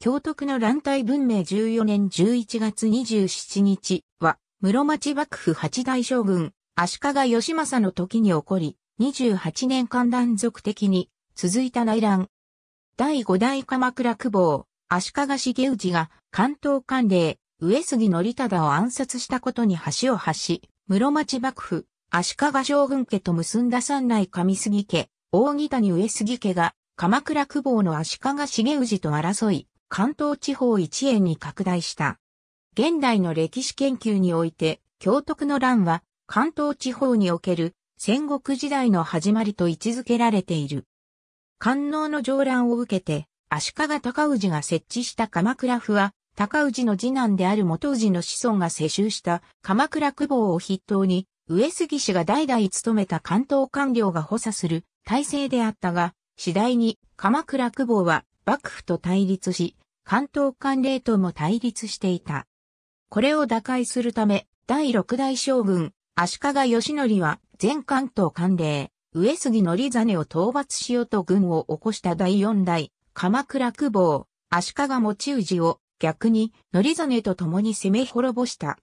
京都の乱体文明14年11月27日は、室町幕府八大将軍、足利義政の時に起こり、28年間断続的に続いた内乱。第五代鎌倉久保、足利茂氏が関東官令、上杉則忠を暗殺したことに橋を発し、室町幕府、足利将軍家と結んだ三内上杉家、大木谷上杉家が鎌倉久保の足利茂氏と争い、関東地方一円に拡大した。現代の歴史研究において、京徳の乱は関東地方における戦国時代の始まりと位置づけられている。官能の上乱を受けて、足利高氏が設置した鎌倉府は、高氏の次男である元氏の子孫が世襲した鎌倉久保を筆頭に、上杉氏が代々務めた関東官僚が補佐する体制であったが、次第に鎌倉久保は幕府と対立し、関東管領とも対立していた。これを打開するため、第六代将軍、足利義則は、全関東管領、上杉則真を討伐しようと軍を起こした第四代、鎌倉久保、足利持氏を逆に則真と共に攻め滅ぼした。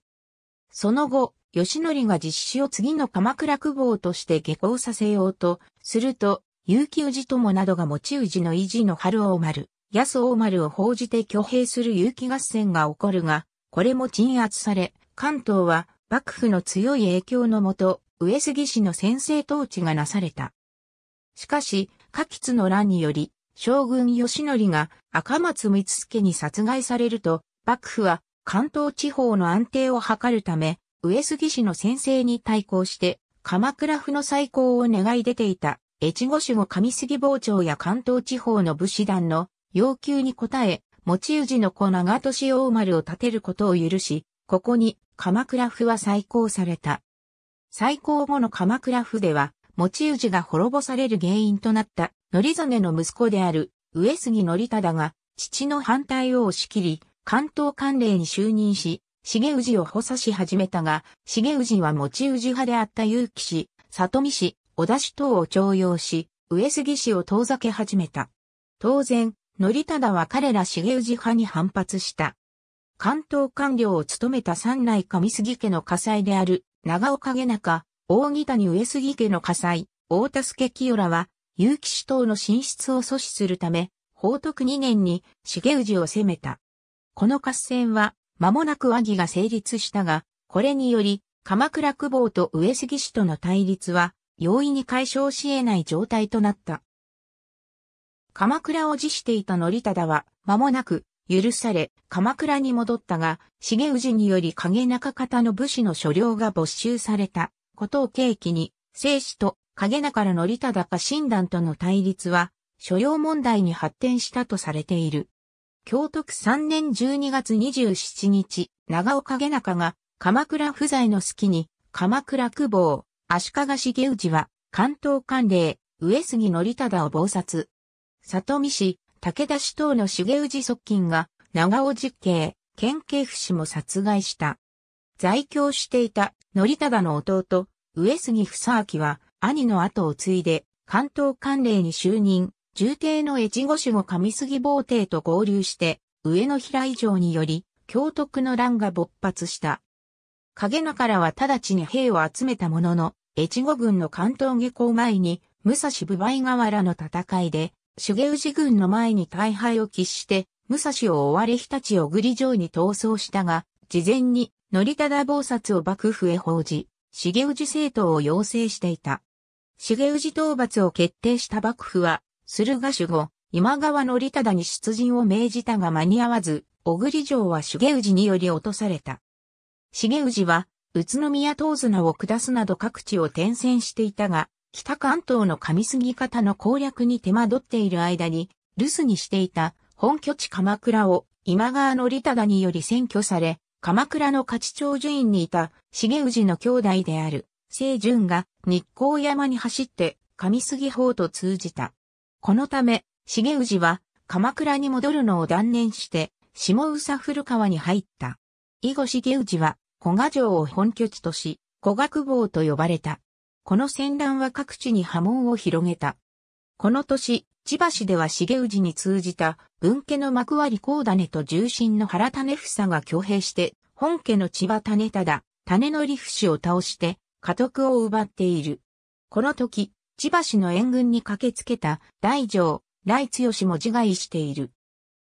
その後、義則が実施を次の鎌倉久保として下校させようとすると、有城氏友などが持ち氏の維持の春大丸、安大丸を報じて挙兵する有機合戦が起こるが、これも鎮圧され、関東は幕府の強い影響のもと、上杉氏の先制統治がなされた。しかし、下吉の乱により、将軍義則が赤松光助に殺害されると、幕府は関東地方の安定を図るため、上杉氏の先制に対抗して、鎌倉府の再興を願い出ていた越後守護上杉防長や関東地方の武士団の要求に応え、持ち氏の子長利大丸を建てることを許し、ここに鎌倉府は再興された。再興後の鎌倉府では、持ち氏が滅ぼされる原因となった、則実の息子である、上杉則忠が、父の反対を押し切り、関東管領に就任し、重氏を補佐し始めたが、重氏は持ち氏派であった結城氏、里見氏、小田氏等を徴用し、上杉氏を遠ざけ始めた。当然、則忠は彼ら重氏派に反発した。関東官僚を務めた三内上杉家の火災である、長岡家中、大木谷上杉家の火災、大田助清らは、結城氏等の進出を阻止するため、宝徳2年に重氏を攻めた。この合戦は、間もなく和議が成立したが、これにより、鎌倉久保と上杉氏との対立は、容易に解消し得ない状態となった。鎌倉を辞していた則忠は、間もなく、許され、鎌倉に戻ったが、重氏により影中方の武士の所領が没収されたことを契機に、生死と影中の則忠か診断との対立は、所領問題に発展したとされている。京都府3年12月27日、長尾影中が鎌倉不在の隙に、鎌倉久保、足利茂氏は、関東官令、上杉則忠を謀殺。里見氏、武田氏等の茂氏側近が、長尾実刑、県警府氏も殺害した。在京していた、則忠の弟、上杉房明は、兄の後を継いで、関東官令に就任、重帝の越後守護上杉坊帝と合流して、上野平以上により、京徳の乱が勃発した。影のからは直ちに兵を集めたものの、越後軍の関東下校前に、武蔵部倍河原の戦いで、重氏軍の前に大敗を喫して、武蔵を追われ日立小栗城に逃走したが、事前に、則忠謀殺を幕府へ報じ、重氏政党を要請していた。重氏討伐を決定した幕府は、駿河守護、今川則忠に出陣を命じたが間に合わず、小栗城は重氏により落とされた。重氏は、宇都宮東綱を下すなど各地を転戦していたが、北関東の上杉方の攻略に手間取っている間に、留守にしていた本拠地鎌倉を今川の利忠により占拠され、鎌倉の勝長寿院にいた重氏の兄弟である清順が日光山に走って上杉法と通じた。このため、重氏は鎌倉に戻るのを断念して、下宇佐古川に入った。以後重氏は古賀城を本拠地とし、古学坊と呼ばれた。この戦乱は各地に波紋を広げた。この年、千葉市では重氏に通じた文家の幕割高種と重臣の原種房が挙兵して、本家の千葉種忠、種の利死を倒して、家督を奪っている。この時、千葉市の援軍に駆けつけた大城、雷強も自害している。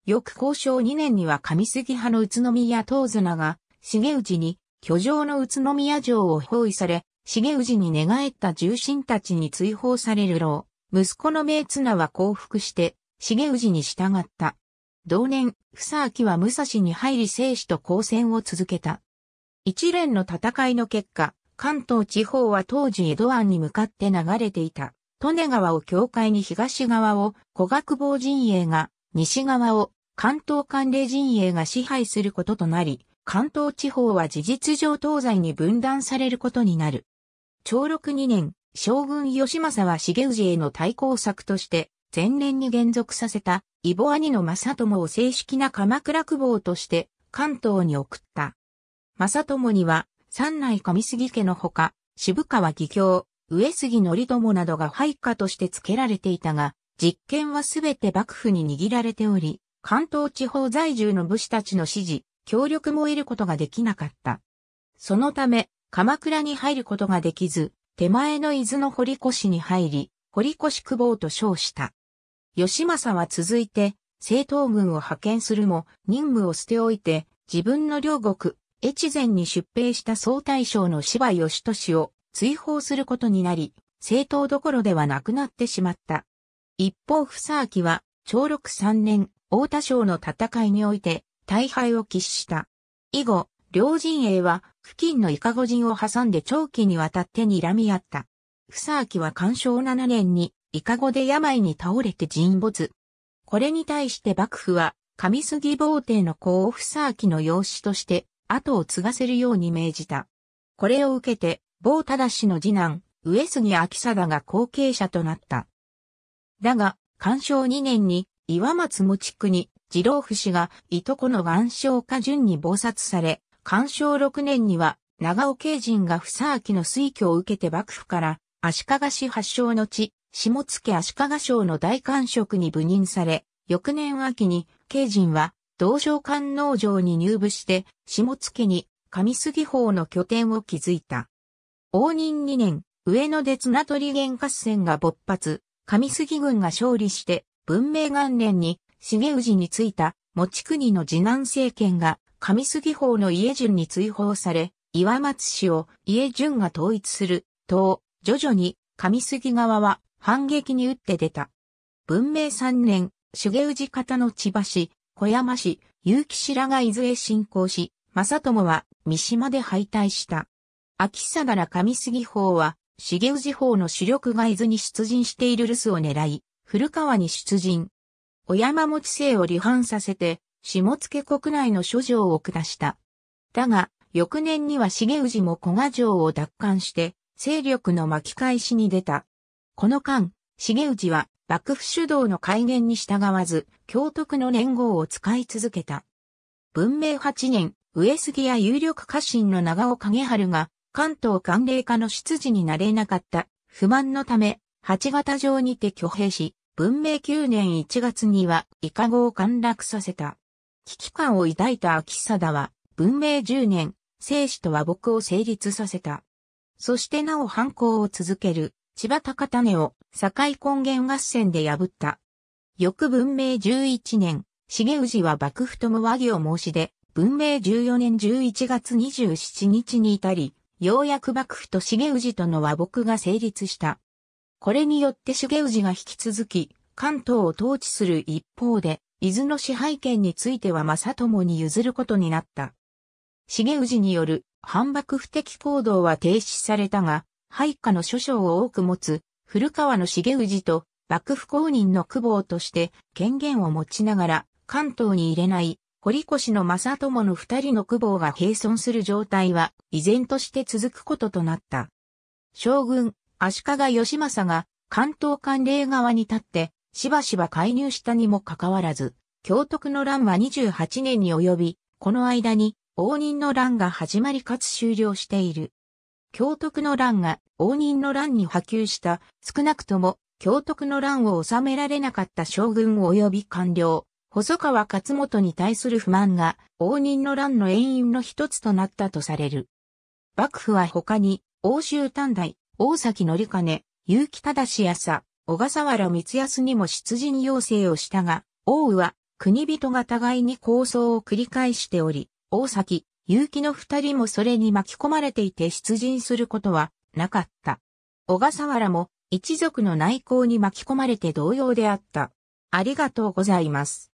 翌交渉2年には上杉派の宇都宮東綱が、重氏に居城の宇都宮城を包囲され、重氏に寝返った重臣たちに追放される老、息子の名綱は降伏して、重氏に従った。同年、房明は武蔵に入り生死と交戦を続けた。一連の戦いの結果、関東地方は当時江戸湾に向かって流れていた、利根川を境界に東側を小学坊陣営が、西側を関東関連陣営が支配することとなり、関東地方は事実上東西に分断されることになる。長禄2年、将軍義政は重氏への対抗策として、前年に減属させた、イボ兄の正友を正式な鎌倉久保として、関東に送った。正友には、三内上杉家のほか、渋川義教、上杉範友などが配下として付けられていたが、実権はすべて幕府に握られており、関東地方在住の武士たちの支持、協力も得ることができなかった。そのため、鎌倉に入ることができず、手前の伊豆の堀越に入り、堀越久保と称した。義政は続いて、政党軍を派遣するも、任務を捨ておいて、自分の両国、越前に出兵した総大将の芝義俊を追放することになり、政党どころではなくなってしまった。一方、房明は、長禄三年、大田省の戦いにおいて、大敗を喫した。以後、両陣営は付近のイカゴ陣を挟んで長期にわたって睨み合った。房きは干渉7年にイカゴで病に倒れて陣没。これに対して幕府は上杉坊帝の子を房きの養子として後を継がせるように命じた。これを受けて、坊忠氏の次男、上杉秋貞が後継者となった。だが、干渉2年に岩松区に、二郎夫死がいとこの岩礁家順に謀殺され、干渉六年には長尾慶人が房明の推挙を受けて幕府から足利氏発祥の地、下野足利省の大官職に部任され、翌年秋に慶人は道場官農場に入部して下野に上杉法の拠点を築いた。応仁二年、上野で綱取り原合戦が勃発、上杉軍が勝利して、文明元年に重氏についた持国の次男政権が上杉法の家順に追放され、岩松氏を家順が統一すると、徐々に上杉側は反撃に打って出た。文明3年、重氏方の千葉市、小山市、結城白が伊豆へ侵攻し、正友は三島で敗退した。秋下ら上杉法は、重氏法の主力が伊豆に出陣している留守を狙い、古川に出陣。お山持政を離反させて、下野国内の諸城を下した。だが、翌年には重氏も古賀城を奪還して、勢力の巻き返しに出た。この間、重氏は幕府主導の改元に従わず、京徳の年号を使い続けた。文明8年、上杉や有力家臣の長尾影春が、関東寒冷化の出自になれなかった、不満のため、八方城にて挙兵し、文明9年1月にはイカゴを陥落させた。危機感を抱いた秋貞は、文明10年、生死と和睦を成立させた。そしてなお反抗を続ける、千葉高種を境根源合戦で破った。翌文明11年、重氏は幕府とも和議を申し出、文明14年11月27日に至り、ようやく幕府と重氏との和睦が成立した。これによって重氏が引き続き、関東を統治する一方で、伊豆の支配権については正友に譲ることになった。重氏による反幕不敵行動は停止されたが、配下の諸将を多く持つ古川の重氏と幕府公認の久保として権限を持ちながら関東に入れない堀越の正友の二人の久保が並存する状態は依然として続くこととなった。将軍、足利義政が関東管領側に立ってしばしば介入したにもかかわらず、京徳の乱は28年に及び、この間に応仁の乱が始まりかつ終了している。京徳の乱が応仁の乱に波及した少なくとも京徳の乱を収められなかった将軍及び官僚、細川勝元に対する不満が応仁の乱の援。因の一つとなったとされる。幕府は他に、欧州短大、大崎則金、結城忠やさ、小笠原光康にも出陣要請をしたが、王羽は国人が互いに抗争を繰り返しており、大崎、結城の二人もそれに巻き込まれていて出陣することはなかった。小笠原も一族の内向に巻き込まれて同様であった。ありがとうございます。